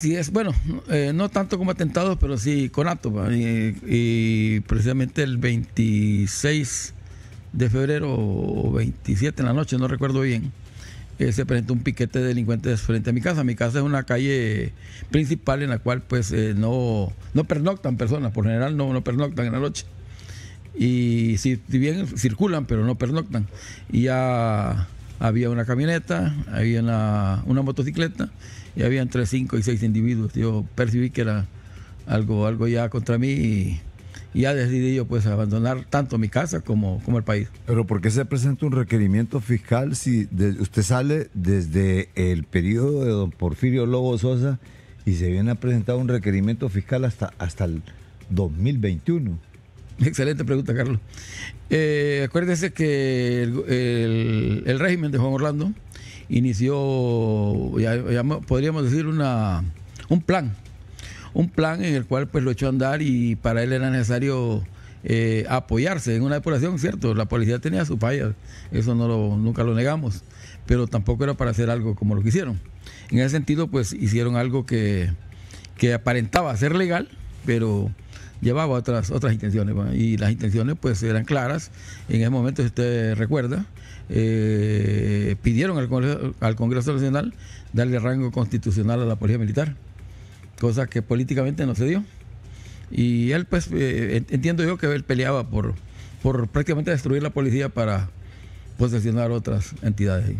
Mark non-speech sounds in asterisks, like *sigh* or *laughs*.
Sí, es bueno, eh, no tanto como atentados, pero sí con actos. Y, precisamente el 26 de febrero o 27 en la noche, no recuerdo bien, eh, se presentó un piquete de delincuentes frente a mi casa. Mi casa es una calle principal en la cual pues eh, no, pernoctan personas, por general no, no pernoctan en la noche. Y si bien circulan, pero no pernoctan. Y ya había una camioneta, había una, motocicleta y había entre cinco y seis individuos. Yo percibí que era algo, algo ya contra mí y, ya decidí yo pues abandonar tanto mi casa como, como el país. Pero ¿por qué se presenta un requerimiento fiscal si usted sale desde el periodo de don Porfirio Lobo Sosa y se viene a presentar un requerimiento fiscal hasta, hasta el 2021? *laughs* Excelente pregunta, Carlos. Eh, acuérdese que el, régimen de Juan Orlando inició, podríamos decir, una, un plan. Un plan en el cual pues lo echó a andar y para él era necesario eh, apoyarse en una depuración, cierto, la policía tenía su fallas, eso no lo, nunca lo negamos, pero tampoco era para hacer algo como lo que hicieron. En ese sentido, pues hicieron algo que, que aparentaba ser legal, pero llevaba otras, otras intenciones. Y las intenciones pues eran claras. En ese momento, si usted recuerda, eh, pidieron al Congreso, Nacional darle rango constitucional a la Policía Militar, cosa que políticamente no se dio. Y él pues, eh, entiendo yo que él peleaba por, por prácticamente destruir la policía para posesionar otras entidades.